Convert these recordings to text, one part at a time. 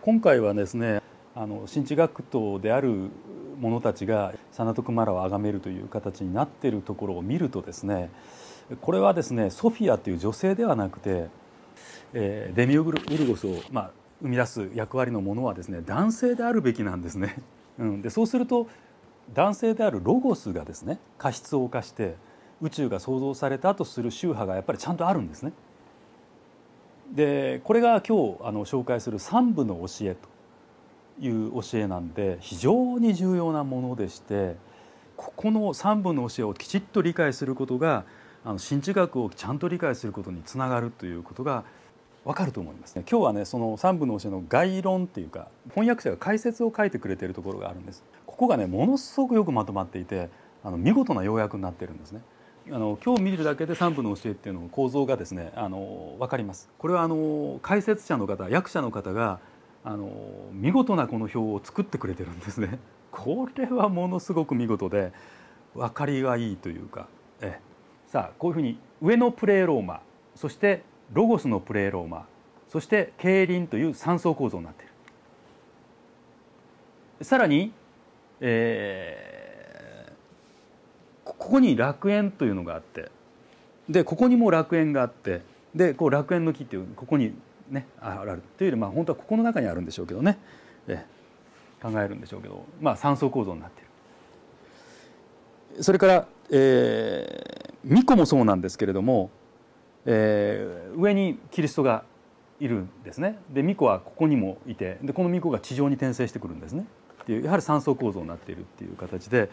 今回はですねあの新知学徒である者たちが真田熊ラを崇めるという形になっているところを見るとですねこれはですねソフィアという女性ではなくて、えー、デミオウルゴスを、まあ、生み出す役割のものはですね男性であるべきなんですね。うん、でそうすると男性であるロゴスがですね過失を犯して宇宙が創造されたとする宗派がやっぱりちゃんとあるんですね。でこれが今日あの紹介する三部の教えという教えなんで非常に重要なものでしてここの三部の教えをきちっと理解することがあの新知学をちゃんと理解することにつながるということがわかると思いますね今日はねその三部の教えの概論っていうか翻訳者が解説を書いてくれているところがあるんですここがねものすごくよくまとまっていてあの見事な要約になってるんですねあの今日見るだけで三部の教えっていうの構造がですねあの分かります。これはあの解説者の方役者の方があの見事なこの表を作ってくれてるんですね。これはものすごく見事で分かりがいいというかえさあこういうふうに上のプレーローマそしてロゴスのプレーローマそして競輪という3層構造になっている。さらに、えー、ここに楽園というのがあってでここにも楽園があってでこう楽園の木っていうここにねあるというよりまあ本当はここの中にあるんでしょうけどね考えるんでしょうけどまあ三層構造になってる。それから、えー、巫女もそうなんですけれども、えー、上にキリストがいるんですねで巫女はここにもいてでこの巫女が地上に転生してくるんですねっていうやはり三層構造になっているっていう形で、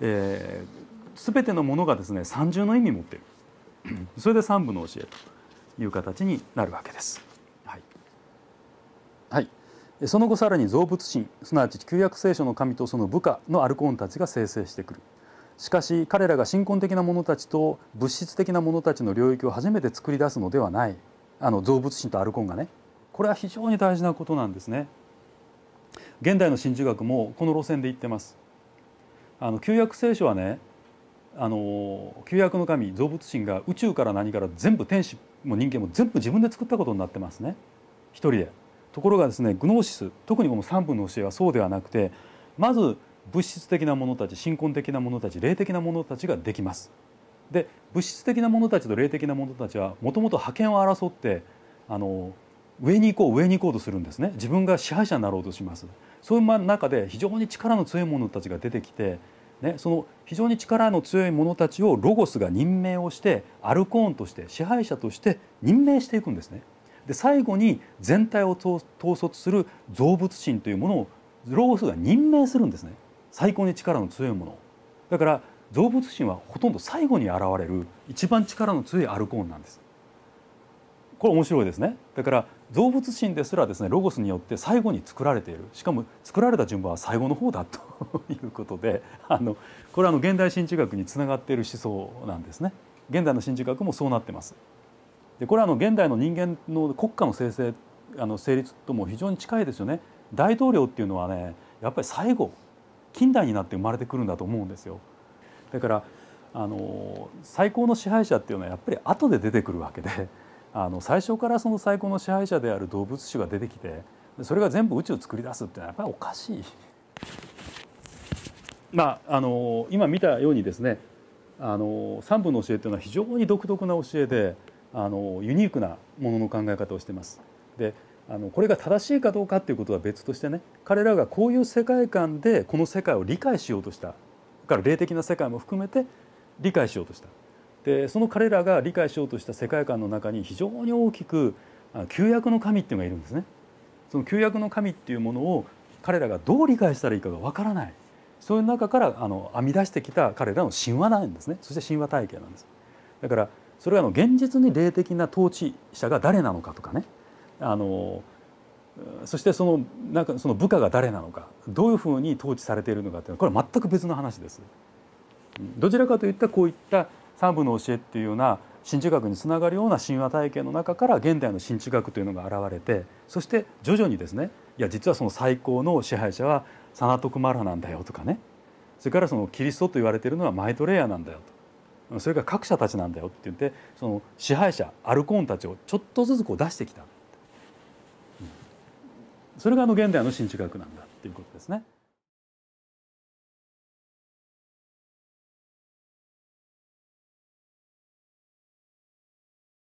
えー、全てのものがですね三重の意味を持っている それで三部の教えという形になるわけです。はい、はいその後さらに造物神すなわち旧約聖書の神とその部下のアルコーンたちが生成してくるしかし彼らが信仰的な者たちと物質的な者たちの領域を初めて作り出すのではないあの造物神とアルコンがねこれは非常に大事なことなんですね現代の神珠学もこの路線で言ってますあの旧約聖書はねあの旧約の神造物神が宇宙から何から全部天使も人間も全部自分で作ったことになってますね一人で。ところがですねグノーシス特にこの三分の教えはそうではなくてまず物質的なものたち信仰的な者たち霊的な者たちができます。で物質的な者たちと霊的なものたちはもともと覇権を争ってあの上に行こう上に行こうとするんですね自分が支配者になろうとしますそういう中で非常に力の強い者たちが出てきてね、その非常に力の強い者たちをロゴスが任命をしてアルコーンとして支配者として任命していくんですね。で最後に全体を統率する造物神というものをロゴスが任命するんですね最高に力の強いものだから造物神はほとんど最後に現れる一番力の強いアルコーンなんですこれ面白いですねだから造物神ですらですねロゴスによって最後に作られているしかも作られた順番は最後の方だということで あのこれはあの現代神智学につながっている思想なんですね現代の神智学もそうなってますでこれはあの現代の人間の国家の生成あの成立とも非常に近いですよね大統領っていうのはねやっぱり最後近代になって生まれてくるんだと思うんですよだからあの最高の支配者っていうのはやっぱり後で出てくるわけであの最初からその最高の支配者である動物種が出てきてそれが全部宇宙を作り出すってのはやっぱりおかしい。まあ、あの今見たようにですねあの3部の教えというのは非常に独特な教えであのユニークなものの考え方をしてます。であのこれが正しいかどうかっていうことは別としてね彼らがこういう世界観でこの世界を理解しようとしたから霊的な世界も含めて理解しようとしたでその彼らが理解しようとした世界観の中に非常に大きく旧約の神っていうのがいるんですね。その旧約の神っていうものを彼らがどう理解したらいいかがわからないそういう中からあの編み出してきた彼らの神話なんですねそして神話体系なんですだからそれはの現実に霊的な統治者が誰なのかとかねあのそしてそのなんかその部下が誰なのかどういうふうに統治されているのかっていうのはこれは全く別の話です。どちらかといったこういった三部の教えっていうような神中学につながるような神話体験の中から現代の神中学というのが現れてそして徐々にですねいや実はその最高の支配者はサナトクマラなんだよとかねそれからそのキリストと言われているのはマイトレイヤーなんだよとそれから各社たちなんだよって言ってその支配者アルコーンたちをちょっとずつこう出してきた、それがあの現代の神中学なんだっていうことですね。